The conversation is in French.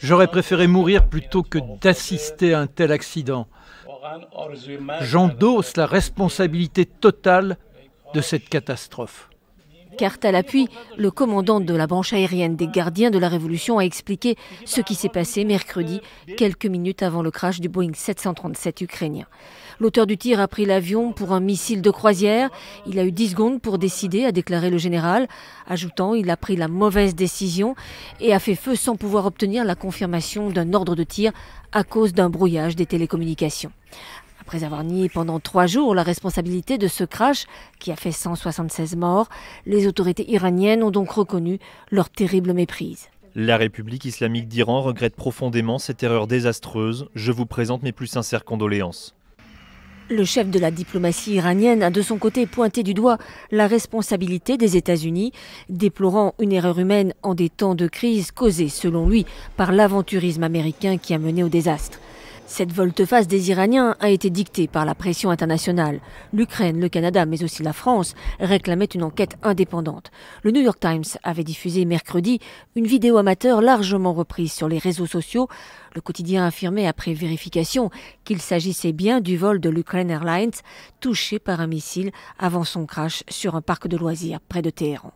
J'aurais préféré mourir plutôt que d'assister à un tel accident. J'endosse la responsabilité totale de cette catastrophe. Carte à l'appui, le commandant de la branche aérienne des gardiens de la Révolution a expliqué ce qui s'est passé mercredi, quelques minutes avant le crash du Boeing 737 ukrainien. L'auteur du tir a pris l'avion pour un missile de croisière. Il a eu 10 secondes pour décider, a déclaré le général, ajoutant il a pris la mauvaise décision et a fait feu sans pouvoir obtenir la confirmation d'un ordre de tir à cause d'un brouillage des télécommunications. Après avoir nié pendant trois jours la responsabilité de ce crash qui a fait 176 morts, les autorités iraniennes ont donc reconnu leur terrible méprise. La République islamique d'Iran regrette profondément cette erreur désastreuse. Je vous présente mes plus sincères condoléances. Le chef de la diplomatie iranienne a de son côté pointé du doigt la responsabilité des États-Unis, déplorant une erreur humaine en des temps de crise causée, selon lui, par l'aventurisme américain qui a mené au désastre. Cette volte-face des Iraniens a été dictée par la pression internationale. L'Ukraine, le Canada, mais aussi la France réclamaient une enquête indépendante. Le New York Times avait diffusé mercredi une vidéo amateur largement reprise sur les réseaux sociaux. Le quotidien affirmait après vérification qu'il s'agissait bien du vol de l'Ukraine Airlines touché par un missile avant son crash sur un parc de loisirs près de Téhéran.